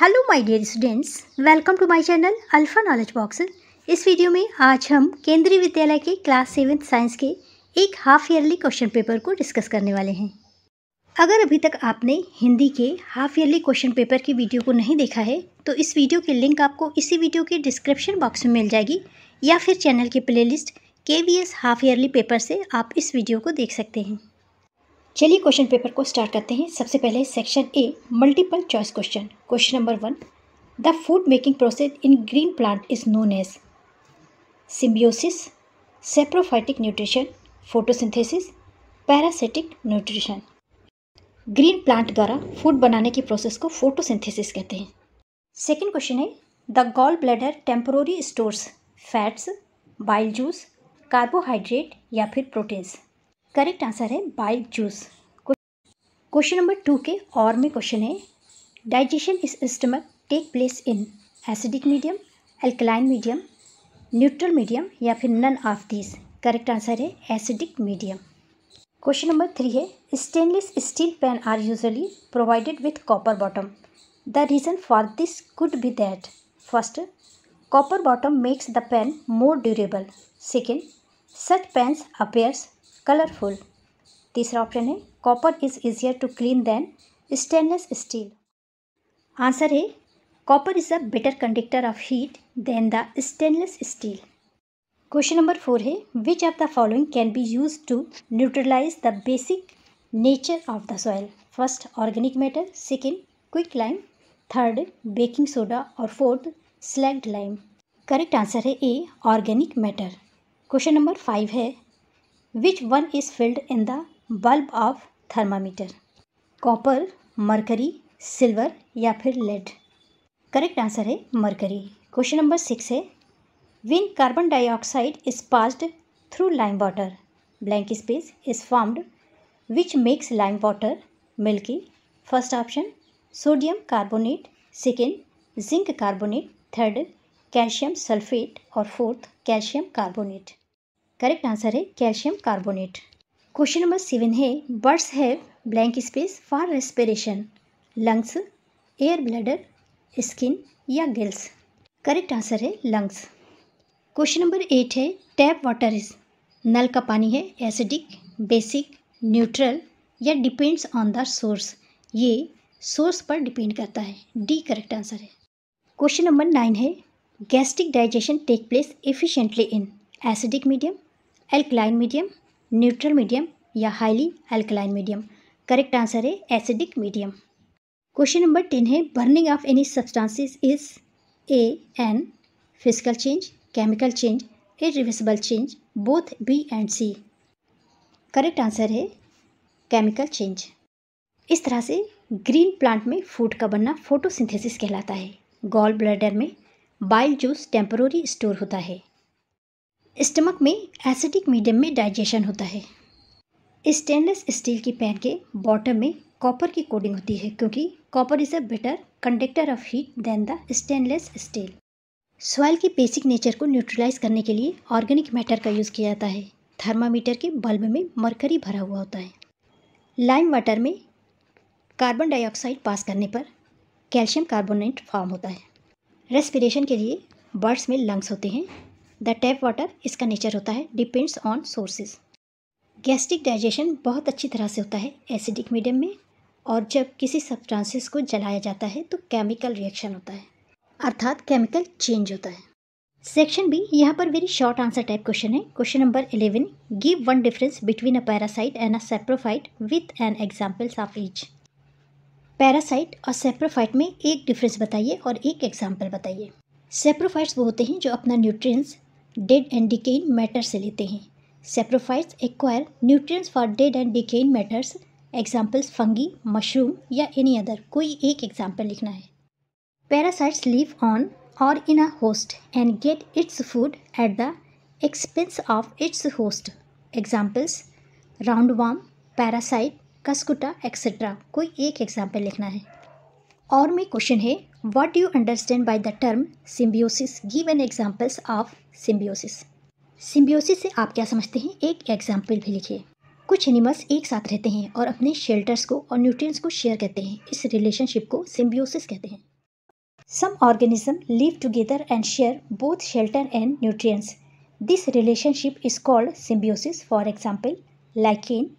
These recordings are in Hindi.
Hello my dear students welcome to my channel alpha knowledge box इस वीडियो में आज हम केंद्रीय विद्यालय के क्लास सेवन साइंस के एक हाफ ईयरली क्वेश्चन पेपर को डिस्कस करने वाले हैं अगर अभी तक आपने हिंदी के हाफ ईयरली क्वेश्चन पेपर की वीडियो को नहीं देखा है तो इस वीडियो की लिंक आपको इसी वीडियो के डिस्क्रिप्शन बॉक्स में मिल जाएगी या फिर चैनल प्लेलिस्ट के V S half yearly paper से आप इस वीडियो को देख सकते हैं चलिए क्वेश्चन पेपर को स्टार्ट करते हैं सबसे पहले section A multiple choice question question number one the food making process in green plant is known as symbiosis saprophytic nutrition photosynthesis parasitic nutrition green plant द्वारा फूड बनाने की प्रोसेस को फोटोसिंथेसिस कहते हैं सेकेंड क्वेश्चन है the gall bladder temporary stores fats bile juice carbohydrate या फिर प्रोटीन्स करेक्ट आंसर है bile juice question number two के और में क्वेश्चन है digestion is stomach take place in acidic medium alkaline medium neutral medium या फिर none of this correct answer है acidic medium question number three है stainless steel pan are usually provided with copper bottom the reason for this could be that first copper bottom makes the pan more durable second such pens appears colourful तीसरा ऑप्शन है copper is easier to clean than stainless steel answer है copper is a better conductor of heat than the stainless steel question number four है which of the following can be use to neutralise the basic nature of the soil first organic matter second quick lime third baking soda और fourth slaked lime correct answer है A organic matter question number five है which one is filled in the bulb of thermometer copper mercury silver या फिर lead correct answer है mercury question number सिक्स है when carbon dioxide is passed through lime water blank space is formed which makes lime water milky first option sodium carbonate second zinc carbonate third calcium sulfate और fourth calcium carbonate correct answer है calcium carbonate question number seven है birds have blank space for respiration lungs air bladder skin या गिल्स करेक्ट आंसर है लंग्स क्वेश्चन नंबर एट है टैप वाटर इज नल का पानी है एसिडिक बेसिक न्यूट्रल या डिपेंड्स ऑन द सोर्स ये सोर्स पर डिपेंड करता है डी करेक्ट आंसर है क्वेश्चन नंबर नाइन है gastric digestion take place efficiently in acidic medium alkaline medium neutral medium या highly alkaline medium correct answer है acidic medium question number ten है burning of any substances is a an physical change chemical change irreversible change both B and C correct answer है केमिकल चेंज इस तरह से ग्रीन प्लांट में फूड का बनना फोटोसिंथेसिस कहलाता है गॉल ब्लडर में बाइल जूस टेम्पोरी स्टोर होता है स्टमक में एसिडिक मीडियम में डाइजेशन होता है स्टेनलेस स्टील की पैन के बॉटम में कॉपर की कोडिंग होती है क्योंकि copper is a better conductor of heat than the stainless steel soil की बेसिक नेचर को न्यूट्रलाइज करने के लिए ऑर्गेनिक मैटर का यूज़ किया जाता है थर्मामीटर के बल्ब में मरकरी भरा हुआ होता है लाइम वाटर में कार्बन डाइऑक्साइड पास करने पर कैल्शियम कार्बोनेट फॉर्म होता है रेस्पिरेशन के लिए बर्ड्स में लंग्स होते हैं द टैप वाटर इसका नेचर होता है depends on sources gastric digestion बहुत अच्छी तरह से होता है एसिडिक मीडियम में और जब किसी सब्सटेंसेस को जलाया जाता है तो केमिकल रिएक्शन होता है अर्थात केमिकल चेंज होता है सेक्शन बी यहाँ पर very short answer type question है question number eleven give one difference between a parasite and a saprophyte with an examples of each parasite और सेप्रोफाइट में एक डिफरेंस बताइए और एक एग्जाम्पल बताइए सेप्रोफाइट्स वो होते हैं जो अपना nutrients dead and decaying matter से लेते हैं saprophytes acquire nutrients for dead and decaying matters examples fungi mushroom या एनी अदर कोई एक एग्जाम्पल लिखना है पैरासाइट्स लिव ऑन और in a host and get its food at the expense of its host examples round worm parasite cuscuta etcetera कोई एक एग्जाम्पल लिखना है और में क्वेश्चन है what do you understand by the term symbiosis give an examples of symbiosis symbiosis से आप क्या समझते हैं एक एग्जाम्पल भी लिखिए कुछ एनिमल्स एक साथ रहते हैं और अपने शेल्टर्स को और न्यूट्रिएंट्स को शेयर करते हैं इस रिलेशनशिप को सिम्बियोसिस कहते हैं some organism live together and share both shelter and nutrients this relationship is called symbiosis for example lichen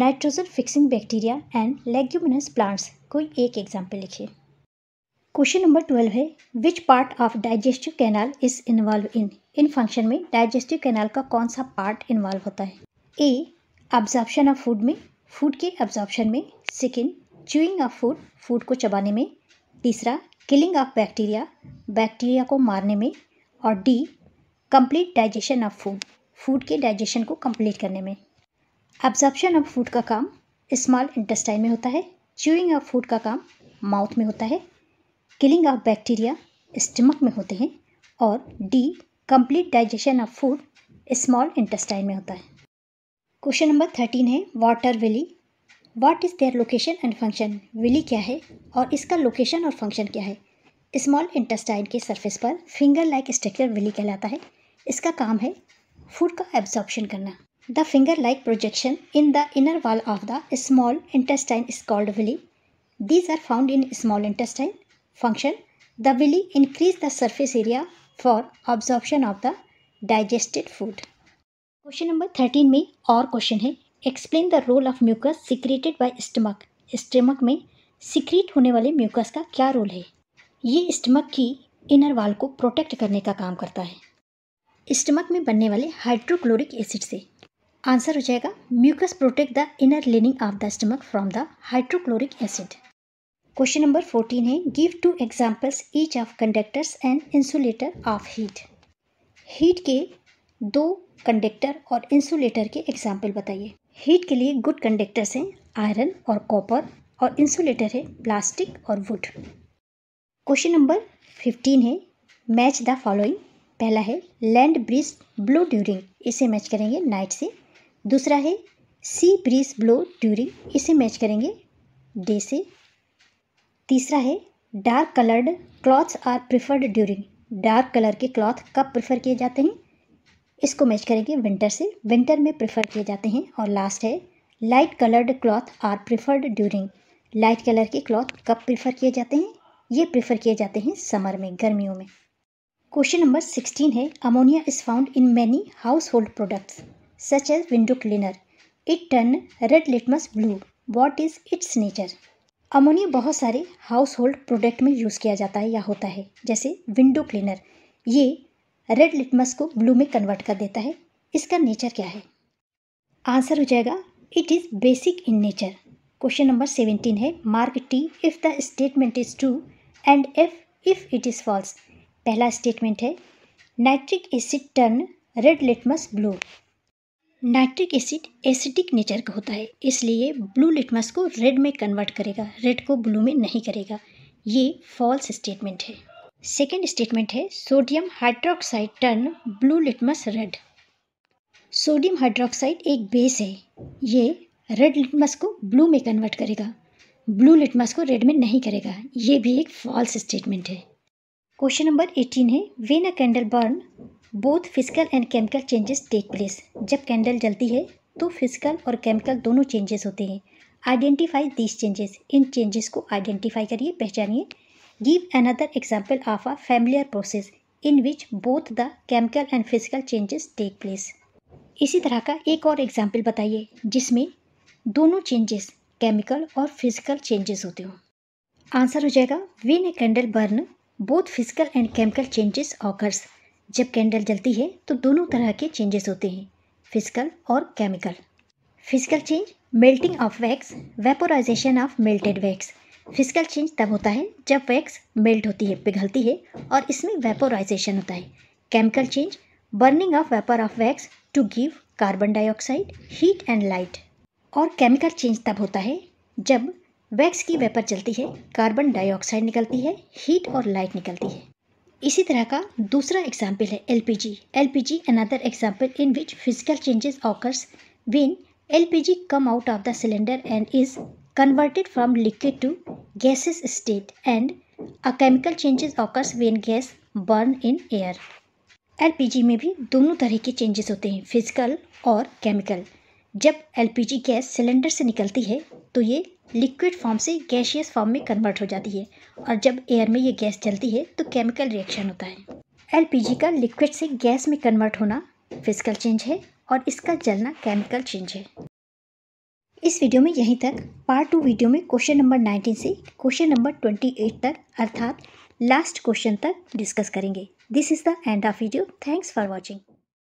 nitrogen fixing bacteria and leguminous plants कोई एक एग्जाम्पल लिखिए क्वेश्चन नंबर ट्वेल्व है which part of digestive canal is involve in in function में डाइजेस्टिव कैनाल का कौन सा पार्ट इन्वॉल्व होता है ए ऑब्जॉर्प्शन ऑफ फूड में फूड के ऑब्जॉर्प्शन में second chewing of food food को चबाने में तीसरा किलिंग ऑफ बैक्टीरिया बैक्टीरिया को मारने में और D complete digestion of food food के डाइजेशन को कंप्लीट करने में ऑब्जॉर्प्शन ऑफ फूड का काम स्मॉल इंटेस्टाइन में होता है च्यूइंग ऑफ फूड का काम माउथ में होता है किलिंग ऑफ बैक्टीरिया स्टमक में होते हैं और D complete digestion of food small intestine में होता है क्वेश्चन नंबर थर्टीन है what are villi what is their location and function villi क्या है और इसका लोकेशन और फंक्शन क्या है स्मॉल इंटेस्टाइन के सरफेस पर फिंगर लाइक स्ट्रक्चर विली कहलाता है इसका काम है फूड का एब्जॉर्प्शन करना The finger-like projection in the inner wall of the small intestine is called villi. These are found in small intestine. Function The villi increase the surface area for absorption of the digested food. Question number thirteen में और क्वेश्चन है explain the role of mucus secreted by stomach stomach में सिक्रेट होने वाले म्यूकस का क्या रोल है ये स्टमक की इनर वाल को प्रोटेक्ट करने का काम करता है स्टमक में बनने वाले हाइड्रोक्लोरिक एसिड से आंसर हो जाएगा mucus protect the inner lining of the stomach from the hydrochloric acid question number fourteen है give two examples each of conductors and insulator of heat heat के दो कंडक्टर और इंसुलेटर के एग्जाम्पल बताइए हीट के लिए गुड कंडक्टर्स हैं आयरन और कॉपर और इंसुलेटर है प्लास्टिक और वुड क्वेश्चन नंबर फिफ्टीन है मैच द फॉलोइंग पहला है लैंड ब्रिज ब्लू ड्यूरिंग इसे मैच करेंगे नाइट से दूसरा है सी ब्रीज ब्लो ड्यूरिंग इसे मैच करेंगे डे से तीसरा है dark coloured clothes are preferred during dark colour के क्लॉथ कब प्रेफर किए जाते हैं इसको मैच करेंगे विंटर से विंटर में प्रिफर किए जाते हैं और लास्ट है light coloured cloth are preferred during light colour के क्लॉथ कब प्रेफर किए जाते हैं ये प्रेफर किए जाते हैं समर में गर्मियों में क्वेश्चन नंबर सिक्सटीन है ammonia is found in many household products such as window cleaner. It turn red litmus blue. What is its nature? Ammonia बहुत सारे हाउस होल्ड प्रोडक्ट में यूज़ किया जाता है या होता है जैसे विंडो क्लीनर ये रेड लिटमस को ब्लू में कन्वर्ट कर देता है इसका नेचर क्या है आंसर हो जाएगा it is basic in nature question number seventeen है mark T if the statement is true and F if it is false पहला स्टेटमेंट है nitric acid turn red litmus blue nitric acid acidic nature का होता है इसलिए ब्लू लिटमस को रेड में कन्वर्ट करेगा रेड को ब्लू में नहीं करेगा ये फॉल्स स्टेटमेंट है सेकेंड स्टेटमेंट है sodium hydroxide turn blue litmus red sodium hydroxide एक बेस है ये रेड लिटमस को ब्लू में कन्वर्ट करेगा ब्लू लिटमस को रेड में नहीं करेगा ये भी एक फॉल्स स्टेटमेंट है क्वेश्चन नंबर एटीन है when a candle burn both physical and chemical changes take place जब कैंडल जलती है तो फिजिकल और केमिकल दोनों चेंजेस होते हैं आइडेंटिफाई दीज चेंजेस इन चेंजेस को आइडेंटिफाई करिए पहचानिए give another example of a familiar process in which both the chemical and physical changes take place इसी तरह का एक और एग्जाम्पल बताइए जिसमें दोनों चेंजेस केमिकल और फिजिकल चेंजेस होते हों आंसर हो जाएगा when a candle burn both physical and chemical changes occurs जब कैंडल जलती है तो दोनों तरह के चेंजेस होते हैं फिजिकल और chemical physical change melting of wax vaporization of melted wax physical change तब होता है जब वैक्स मेल्ट होती है पिघलती है और इसमें वेपोराइजेशन होता है chemical change burning of vapour of wax to give carbon dioxide heat and light और केमिकल चेंज तब होता है जब वैक्स की वेपर जलती है कार्बन डाइऑक्साइड निकलती है हीट और लाइट निकलती है इसी तरह का दूसरा एग्जाम्पल है L P G L P G another example in which physical changes occurs when L P G come out of the cylinder and is converted liquid to gases state and a chemical changes occurs when gas burn in air L P G में भी दोनों तरह के चेंजेस होते हैं फिजिकल और केमिकल जब L P G gas cylinder से निकलती है तो ये लिक्विड फॉर्म से गैशियस फॉर्म में कन्वर्ट हो जाती है और जब एयर में ये गैस चलती है तो केमिकल रिएक्शन होता है एलपीजी का लिक्विड से गैस में कन्वर्ट होना फिजिकल चेंज है और इसका जलना केमिकल चेंज है इस वीडियो में यहीं तक पार्ट टू वीडियो में क्वेश्चन नंबर नाइनटीन से क्वेश्चन नंबर ट्वेंटी एट तक अर्थात लास्ट क्वेश्चन तक डिस्कस करेंगे this is the end of video thanks for watching